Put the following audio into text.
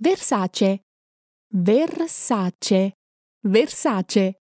Versace. Versace. Versace.